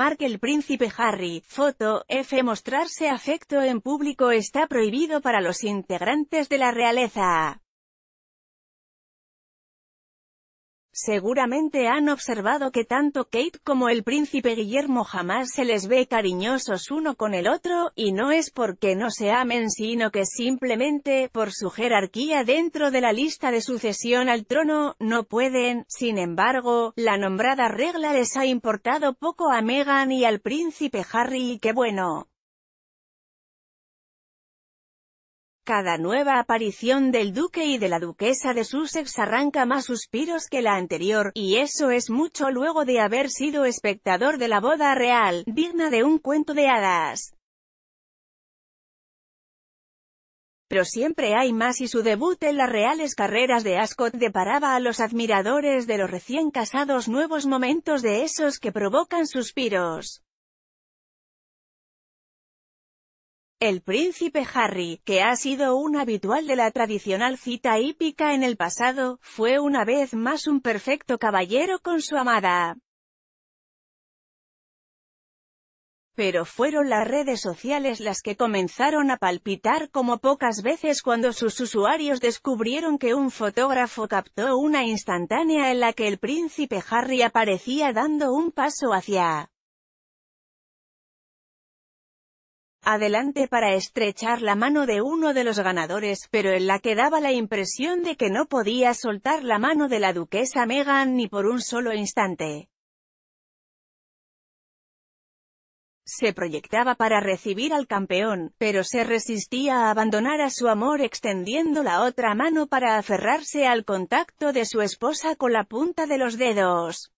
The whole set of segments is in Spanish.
Mark el Príncipe Harry, foto, F. Mostrarse afecto en público está prohibido para los integrantes de la realeza. Seguramente han observado que tanto Kate como el príncipe Guillermo jamás se les ve cariñosos uno con el otro, y no es porque no se amen sino que simplemente, por su jerarquía dentro de la lista de sucesión al trono, no pueden, sin embargo, la nombrada regla les ha importado poco a Meghan y al príncipe Harry y que bueno, Cada nueva aparición del duque y de la duquesa de Sussex arranca más suspiros que la anterior, y eso es mucho luego de haber sido espectador de la boda real, digna de un cuento de hadas. Pero siempre hay más y su debut en las reales carreras de Ascot deparaba a los admiradores de los recién casados nuevos momentos de esos que provocan suspiros. El príncipe Harry, que ha sido un habitual de la tradicional cita hípica en el pasado, fue una vez más un perfecto caballero con su amada. Pero fueron las redes sociales las que comenzaron a palpitar como pocas veces cuando sus usuarios descubrieron que un fotógrafo captó una instantánea en la que el príncipe Harry aparecía dando un paso hacia adelante para estrechar la mano de uno de los ganadores, pero en la que daba la impresión de que no podía soltar la mano de la duquesa Meghan ni por un solo instante. Se proyectaba para recibir al campeón, pero se resistía a abandonar a su amor extendiendo la otra mano para aferrarse al contacto de su esposa con la punta de los dedos.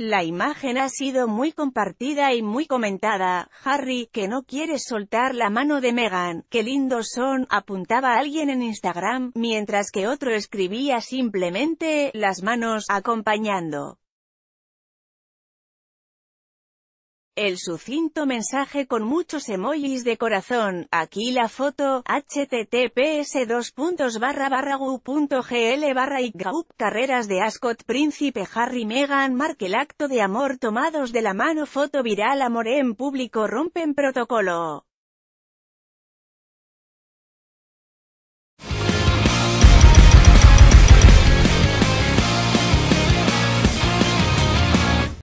La imagen ha sido muy compartida y muy comentada. Harry, que no quiere soltar la mano de Meghan, qué lindos son, apuntaba alguien en Instagram, mientras que otro escribía simplemente, las manos, acompañando. El sucinto mensaje con muchos emojis de corazón, aquí la foto, https gugl barra carreras de Ascot Príncipe Harry Meghan el acto de amor tomados de la mano foto viral amor en público rompen protocolo.